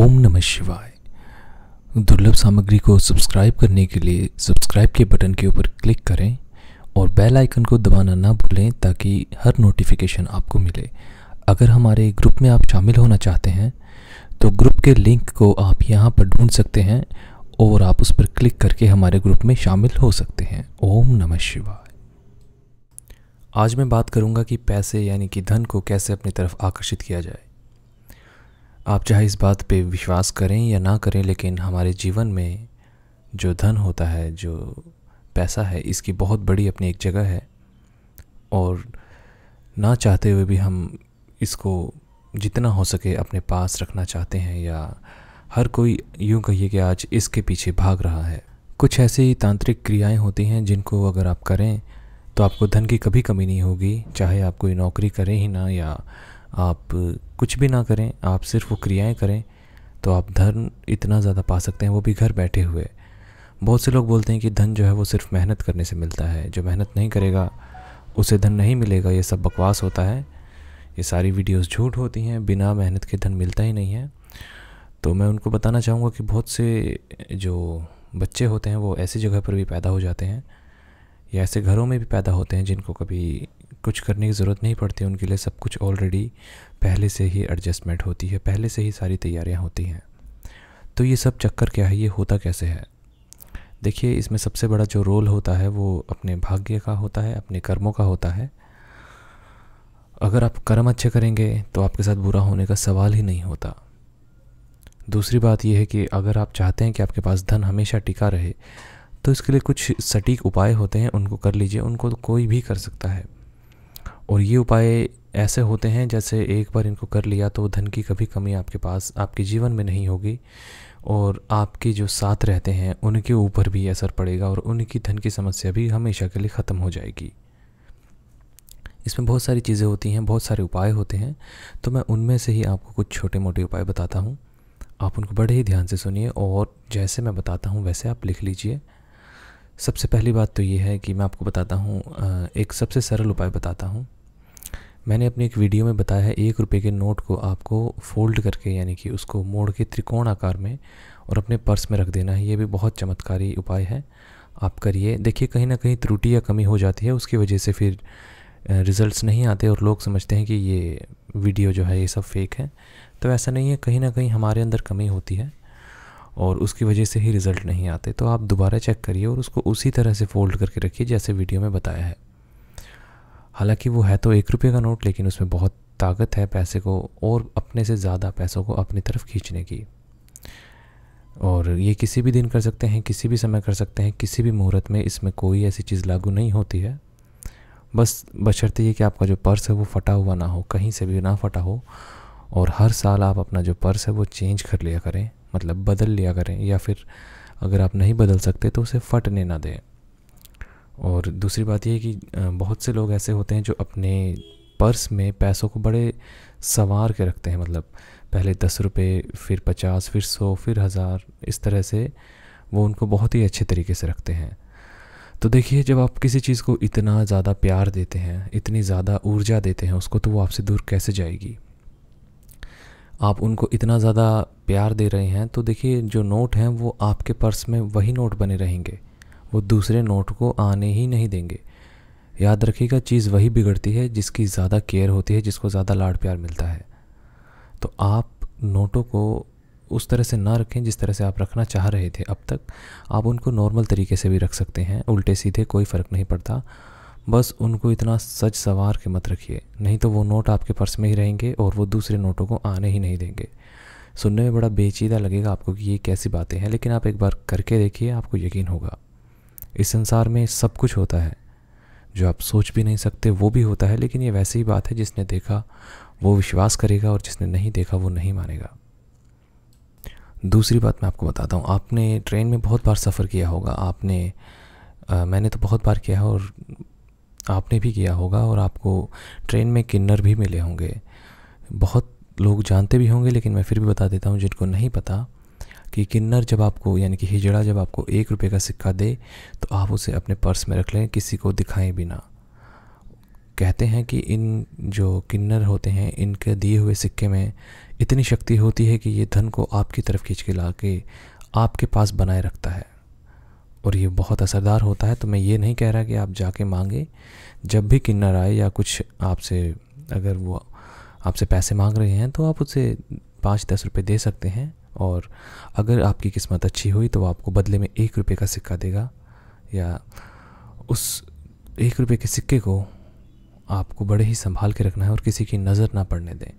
ओम नमः शिवाय दुर्लभ सामग्री को सब्सक्राइब करने के लिए सब्सक्राइब के बटन के ऊपर क्लिक करें और बेल आइकन को दबाना ना भूलें ताकि हर नोटिफिकेशन आपको मिले अगर हमारे ग्रुप में आप शामिल होना चाहते हैं तो ग्रुप के लिंक को आप यहाँ पर ढूंढ सकते हैं और आप उस पर क्लिक करके हमारे ग्रुप में शामिल हो सकते हैं ओम नमः शिवाय आज मैं बात करूँगा कि पैसे यानी कि धन को कैसे अपनी तरफ आकर्षित किया जाए आप चाहे इस बात पे विश्वास करें या ना करें लेकिन हमारे जीवन में जो धन होता है जो पैसा है इसकी बहुत बड़ी अपनी एक जगह है और ना चाहते हुए भी हम इसको जितना हो सके अपने पास रखना चाहते हैं या हर कोई यूँ कहिए कि आज इसके पीछे भाग रहा है कुछ ऐसी तांत्रिक क्रियाएं होती हैं जिनको अगर आप करें तो आपको धन की कभी कमी नहीं होगी चाहे आप कोई नौकरी करें ही ना या आप कुछ भी ना करें आप सिर्फ वो क्रियाएं करें तो आप धन इतना ज़्यादा पा सकते हैं वो भी घर बैठे हुए बहुत से लोग बोलते हैं कि धन जो है वो सिर्फ मेहनत करने से मिलता है जो मेहनत नहीं करेगा उसे धन नहीं मिलेगा ये सब बकवास होता है ये सारी वीडियोस झूठ होती हैं बिना मेहनत के धन मिलता ही नहीं है तो मैं उनको बताना चाहूँगा कि बहुत से जो बच्चे होते हैं वो ऐसी जगह पर भी पैदा हो जाते हैं या ऐसे घरों में भी पैदा होते हैं जिनको कभी कुछ करने की ज़रूरत नहीं पड़ती उनके लिए सब कुछ ऑलरेडी पहले से ही एडजस्टमेंट होती है पहले से ही सारी तैयारियाँ होती हैं तो ये सब चक्कर क्या है ये होता कैसे है देखिए इसमें सबसे बड़ा जो रोल होता है वो अपने भाग्य का होता है अपने कर्मों का होता है अगर आप कर्म अच्छे करेंगे तो आपके साथ बुरा होने का सवाल ही नहीं होता दूसरी बात यह है कि अगर आप चाहते हैं कि आपके पास धन हमेशा टिका रहे तो इसके लिए कुछ सटीक उपाय होते हैं उनको कर लीजिए उनको तो कोई भी कर सकता है और ये उपाय ऐसे होते हैं जैसे एक बार इनको कर लिया तो धन की कभी कमी आपके पास आपके जीवन में नहीं होगी और आपके जो साथ रहते हैं उनके ऊपर भी असर पड़ेगा और उनकी धन की समस्या भी हमेशा के लिए ख़त्म हो जाएगी इसमें बहुत सारी चीज़ें होती हैं बहुत सारे उपाय होते हैं तो मैं उनमें से ही आपको कुछ छोटे मोटे उपाय बताता हूँ आप उनको बड़े ही ध्यान से सुनिए और जैसे मैं बताता हूँ वैसे आप लिख लीजिए सबसे पहली बात तो ये है कि मैं आपको बताता हूँ एक सबसे सरल उपाय बताता हूँ मैंने अपने एक वीडियो में बताया है एक रुपये के नोट को आपको फोल्ड करके यानी कि उसको मोड़ के त्रिकोण आकार में और अपने पर्स में रख देना है ये भी बहुत चमत्कारी उपाय है आप करिए देखिए कहीं ना कहीं त्रुटि या कमी हो जाती है उसकी वजह से फिर रिज़ल्ट्स नहीं आते और लोग समझते हैं कि ये वीडियो जो है ये सब फेक है तो ऐसा नहीं है कहीं ना कहीं हमारे अंदर कमी होती है और उसकी वजह से ही रिज़ल्ट नहीं आते तो आप दोबारा चेक करिए और उसको उसी तरह से फ़ोल्ड करके रखिए जैसे वीडियो में बताया है हालांकि वो है तो एक रुपये का नोट लेकिन उसमें बहुत ताकत है पैसे को और अपने से ज़्यादा पैसों को अपनी तरफ खींचने की और ये किसी भी दिन कर सकते हैं किसी भी समय कर सकते हैं किसी भी मुहूर्त में इसमें कोई ऐसी चीज़ लागू नहीं होती है बस बशर्ते ये कि आपका जो पर्स है वो फटा हुआ ना हो कहीं से भी ना फटा हो और हर साल आप अपना जो पर्स है वो चेंज कर लिया करें मतलब बदल लिया करें या फिर अगर आप नहीं बदल सकते तो उसे फटने ना दें और दूसरी बात यह है कि बहुत से लोग ऐसे होते हैं जो अपने पर्स में पैसों को बड़े संवार के रखते हैं मतलब पहले दस रुपये फिर पचास फिर सौ फिर हज़ार इस तरह से वो उनको बहुत ही अच्छे तरीके से रखते हैं तो देखिए जब आप किसी चीज़ को इतना ज़्यादा प्यार देते हैं इतनी ज़्यादा ऊर्जा देते हैं उसको तो वो आपसे दूर कैसे जाएगी आप उनको इतना ज़्यादा प्यार दे रहे हैं तो देखिए जो नोट हैं वो आपके पर्स में वही नोट बने रहेंगे वो दूसरे नोट को आने ही नहीं देंगे याद रखिएगा चीज़ वही बिगड़ती है जिसकी ज़्यादा केयर होती है जिसको ज़्यादा लाड़ प्यार मिलता है तो आप नोटों को उस तरह से ना रखें जिस तरह से आप रखना चाह रहे थे अब तक आप उनको नॉर्मल तरीके से भी रख सकते हैं उल्टे सीधे कोई फ़र्क नहीं पड़ता बस उनको इतना सच सवार के मत रखिए नहीं तो वो नोट आपके पर्स में ही रहेंगे और वो दूसरे नोटों को आने ही नहीं देंगे सुनने में बड़ा बेचीदा लगेगा आपको कि ये कैसी बातें हैं लेकिन आप एक बार करके देखिए आपको यकीन होगा इस संसार में सब कुछ होता है जो आप सोच भी नहीं सकते वो भी होता है लेकिन ये वैसी ही बात है जिसने देखा वो विश्वास करेगा और जिसने नहीं देखा वो नहीं मानेगा दूसरी बात मैं आपको बताता हूँ आपने ट्रेन में बहुत बार सफ़र किया होगा आपने आ, मैंने तो बहुत बार किया है और आपने भी किया होगा और आपको ट्रेन में किन्नर भी मिले होंगे बहुत लोग जानते भी होंगे लेकिन मैं फिर भी बता देता हूँ जिनको नहीं पता कि किन्नर जब आपको यानी कि हिजड़ा जब आपको एक रुपये का सिक्का दे तो आप उसे अपने पर्स में रख लें किसी को दिखाएं भी ना कहते हैं कि इन जो किन्नर होते हैं इनके दिए हुए सिक्के में इतनी शक्ति होती है कि ये धन को आपकी तरफ खींच के ला के आपके पास बनाए रखता है और ये बहुत असरदार होता है तो मैं ये नहीं कह रहा कि आप जाके मांगें जब भी किन्नर आए या कुछ आपसे अगर वो आपसे पैसे मांग रहे हैं तो आप उसे पाँच दस रुपये दे सकते हैं और अगर आपकी किस्मत अच्छी हुई तो वो आपको बदले में एक रुपये का सिक्का देगा या उस एक रुपये के सिक्के को आपको बड़े ही संभाल के रखना है और किसी की नज़र ना पड़ने दें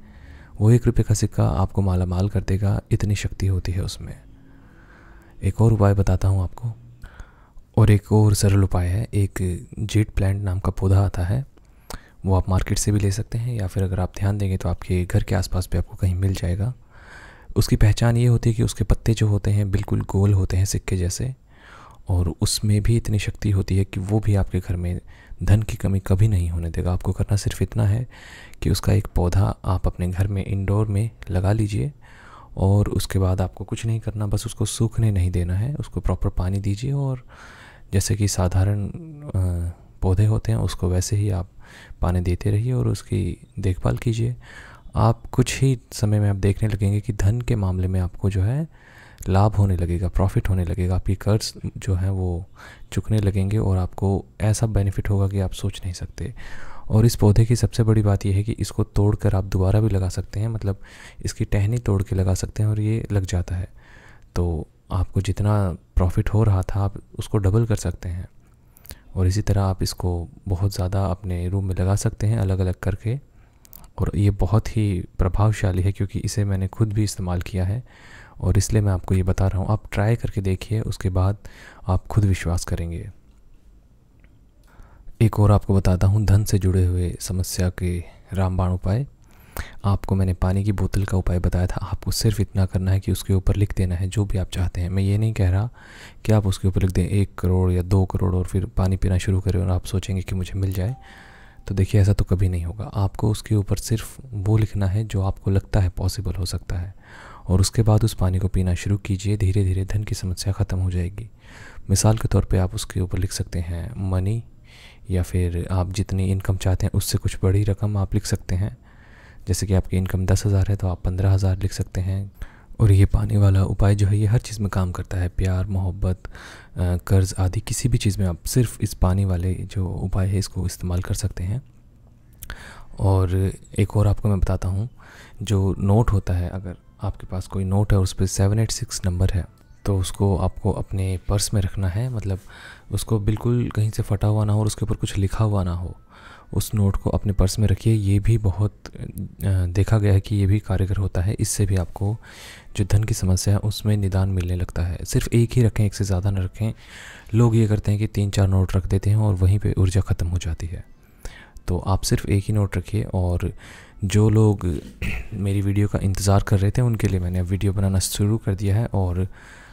वो एक रुपये का सिक्का आपको माला माल कर देगा इतनी शक्ति होती है उसमें एक और उपाय बताता हूँ आपको और एक और सरल उपाय है एक जेट प्लांट नाम का पौधा आता है वो आप मार्केट से भी ले सकते हैं या फिर अगर आप ध्यान देंगे तो आपके घर के आसपास भी आपको कहीं मिल जाएगा उसकी पहचान ये होती है कि उसके पत्ते जो होते हैं बिल्कुल गोल होते हैं सिक्के जैसे और उसमें भी इतनी शक्ति होती है कि वो भी आपके घर में धन की कमी कभी नहीं होने देगा आपको करना सिर्फ इतना है कि उसका एक पौधा आप अपने घर में इंडोर में लगा लीजिए और उसके बाद आपको कुछ नहीं करना बस उसको सूखने नहीं देना है उसको प्रॉपर पानी दीजिए और जैसे कि साधारण पौधे होते हैं उसको वैसे ही आप पानी देते रहिए और उसकी देखभाल कीजिए आप कुछ ही समय में आप देखने लगेंगे कि धन के मामले में आपको जो है लाभ होने लगेगा प्रॉफिट होने लगेगा आपकी कर्ज जो है वो चुकने लगेंगे और आपको ऐसा बेनिफिट होगा कि आप सोच नहीं सकते और इस पौधे की सबसे बड़ी बात यह है कि इसको तोड़ कर आप दोबारा भी लगा सकते हैं मतलब इसकी टहनी तोड़ के लगा सकते हैं और ये लग जाता है तो आपको जितना प्रॉफिट हो रहा था आप उसको डबल कर सकते हैं और इसी तरह आप इसको बहुत ज़्यादा अपने रूम में लगा सकते हैं अलग अलग करके और ये बहुत ही प्रभावशाली है क्योंकि इसे मैंने खुद भी इस्तेमाल किया है और इसलिए मैं आपको ये बता रहा हूँ आप ट्राई करके देखिए उसके बाद आप खुद विश्वास करेंगे एक और आपको बताता हूँ धन से जुड़े हुए समस्या के रामबाण उपाय आपको मैंने पानी की बोतल का उपाय बताया था आपको सिर्फ इतना करना है कि उसके ऊपर लिख देना है जो भी आप चाहते हैं मैं ये नहीं कह रहा कि आप उसके ऊपर लिख दें एक करोड़ या दो करोड़ और फिर पानी पीना शुरू करें और आप सोचेंगे कि मुझे मिल जाए तो देखिए ऐसा तो कभी नहीं होगा आपको उसके ऊपर सिर्फ वो लिखना है जो आपको लगता है पॉसिबल हो सकता है और उसके बाद उस पानी को पीना शुरू कीजिए धीरे धीरे धन की समस्या ख़त्म हो जाएगी मिसाल के तौर पे आप उसके ऊपर लिख सकते हैं मनी या फिर आप जितनी इनकम चाहते हैं उससे कुछ बड़ी रकम आप लिख सकते हैं जैसे कि आपकी इनकम दस हज़ार है तो आप पंद्रह हज़ार लिख सकते हैं और ये पानी वाला उपाय जो है ये हर चीज़ में काम करता है प्यार मोहब्बत कर्ज़ आदि किसी भी चीज़ में आप सिर्फ इस पानी वाले जो उपाय है इसको इस्तेमाल कर सकते हैं और एक और आपको मैं बताता हूँ जो नोट होता है अगर आपके पास कोई नोट है उस पर सेवन एट सिक्स नंबर है तो उसको आपको अपने पर्स में रखना है मतलब उसको बिल्कुल कहीं से फटा हुआ ना हो और उसके ऊपर कुछ लिखा हुआ ना हो उस नोट को अपने पर्स में रखिए ये भी बहुत देखा गया है कि ये भी कारगर होता है इससे भी आपको जो धन की समस्या है उसमें निदान मिलने लगता है सिर्फ एक ही रखें एक से ज़्यादा ना रखें लोग ये करते हैं कि तीन चार नोट रख देते हैं और वहीं पर ऊर्जा ख़त्म हो जाती है तो आप सिर्फ एक ही नोट रखिए और जो लोग मेरी वीडियो का इंतज़ार कर रहे थे उनके लिए मैंने वीडियो बनाना शुरू कर दिया है और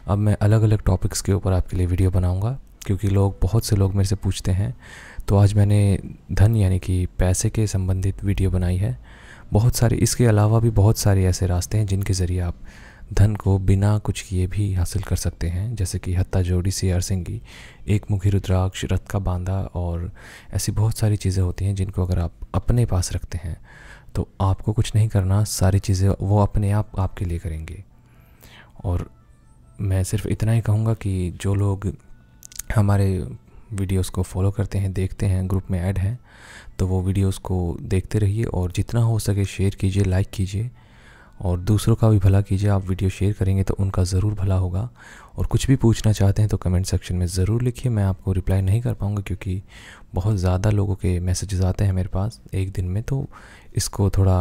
अब मैं अलग अलग टॉपिक्स के ऊपर आपके लिए वीडियो बनाऊँगा क्योंकि लोग बहुत से लोग मेरे से पूछते हैं तो आज मैंने धन यानी कि पैसे के संबंधित वीडियो बनाई है बहुत सारे इसके अलावा भी बहुत सारे ऐसे रास्ते हैं जिनके ज़रिए आप धन को बिना कुछ किए भी हासिल कर सकते हैं जैसे कि हत्ता जोड़ी से की एक मुखी रुद्राक्ष रथ का बांधा और ऐसी बहुत सारी चीज़ें होती हैं जिनको अगर आप अपने पास रखते हैं तो आपको कुछ नहीं करना सारी चीज़ें वो अपने आप आपके लिए करेंगे और मैं सिर्फ इतना ही कहूँगा कि जो लोग हमारे वीडियोस को फॉलो करते हैं देखते हैं ग्रुप में ऐड हैं तो वो वीडियोस को देखते रहिए और जितना हो सके शेयर कीजिए लाइक कीजिए और दूसरों का भी भला कीजिए आप वीडियो शेयर करेंगे तो उनका ज़रूर भला होगा और कुछ भी पूछना चाहते हैं तो कमेंट सेक्शन में ज़रूर लिखिए मैं आपको रिप्लाई नहीं कर पाऊँगा क्योंकि बहुत ज़्यादा लोगों के मैसेजेस आते हैं मेरे पास एक दिन में तो इसको थोड़ा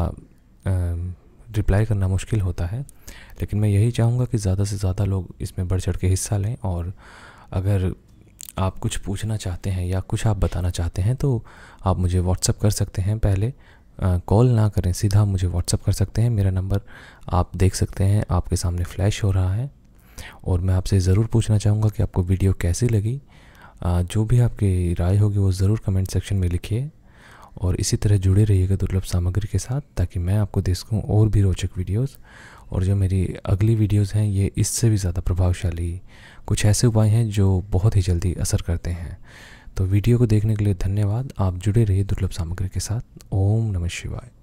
रिप्लाई करना मुश्किल होता है लेकिन मैं यही चाहूँगा कि ज़्यादा से ज़्यादा लोग इसमें बढ़ चढ़ के हिस्सा लें और अगर आप कुछ पूछना चाहते हैं या कुछ आप बताना चाहते हैं तो आप मुझे व्हाट्सअप कर सकते हैं पहले कॉल ना करें सीधा मुझे व्हाट्सअप कर सकते हैं मेरा नंबर आप देख सकते हैं आपके सामने फ्लैश हो रहा है और मैं आपसे ज़रूर पूछना चाहूँगा कि आपको वीडियो कैसी लगी आ, जो भी आपकी राय होगी वो ज़रूर कमेंट सेक्शन में लिखिए और इसी तरह जुड़े रहिएगा दुर्लभ सामग्री के साथ ताकि मैं आपको दे सकूँ और भी रोचक वीडियोज़ और जो मेरी अगली वीडियोस हैं ये इससे भी ज़्यादा प्रभावशाली कुछ ऐसे उपाय हैं जो बहुत ही जल्दी असर करते हैं तो वीडियो को देखने के लिए धन्यवाद आप जुड़े रहिए दुर्लभ सामग्री के साथ ओम नमः शिवाय